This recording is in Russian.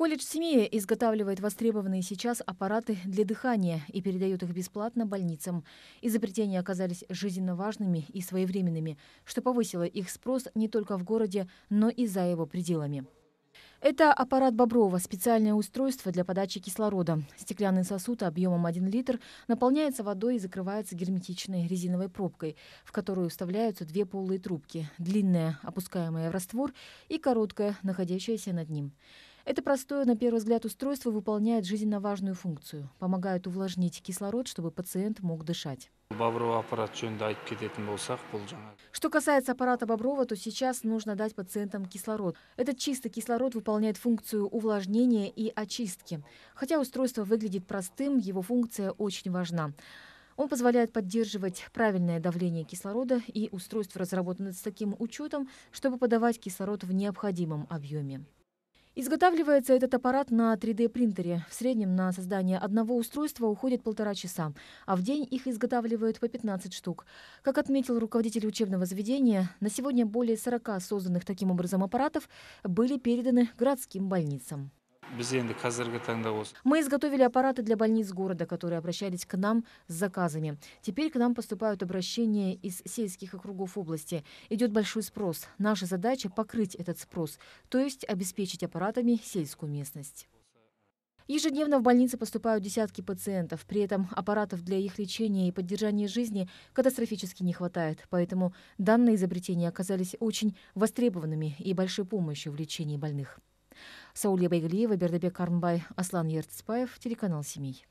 Колледж Семея изготавливает востребованные сейчас аппараты для дыхания и передает их бесплатно больницам. Изобретения оказались жизненно важными и своевременными, что повысило их спрос не только в городе, но и за его пределами. Это аппарат Боброва, специальное устройство для подачи кислорода. Стеклянный сосуд объемом 1 литр наполняется водой и закрывается герметичной резиновой пробкой, в которую вставляются две полые трубки – длинная, опускаемая в раствор, и короткая, находящаяся над ним. Это простое, на первый взгляд, устройство выполняет жизненно важную функцию. Помогает увлажнить кислород, чтобы пациент мог дышать. Что касается аппарата Боброва, то сейчас нужно дать пациентам кислород. Этот чистый кислород выполняет функцию увлажнения и очистки. Хотя устройство выглядит простым, его функция очень важна. Он позволяет поддерживать правильное давление кислорода, и устройство разработано с таким учетом, чтобы подавать кислород в необходимом объеме. Изготавливается этот аппарат на 3D-принтере. В среднем на создание одного устройства уходит полтора часа, а в день их изготавливают по 15 штук. Как отметил руководитель учебного заведения, на сегодня более 40 созданных таким образом аппаратов были переданы городским больницам. Мы изготовили аппараты для больниц города, которые обращались к нам с заказами. Теперь к нам поступают обращения из сельских округов области. Идет большой спрос. Наша задача – покрыть этот спрос, то есть обеспечить аппаратами сельскую местность. Ежедневно в больницы поступают десятки пациентов. При этом аппаратов для их лечения и поддержания жизни катастрофически не хватает. Поэтому данные изобретения оказались очень востребованными и большой помощью в лечении больных. сауле Байгалиева, бердібек қарымбай аслан ертісбаев телеканал семей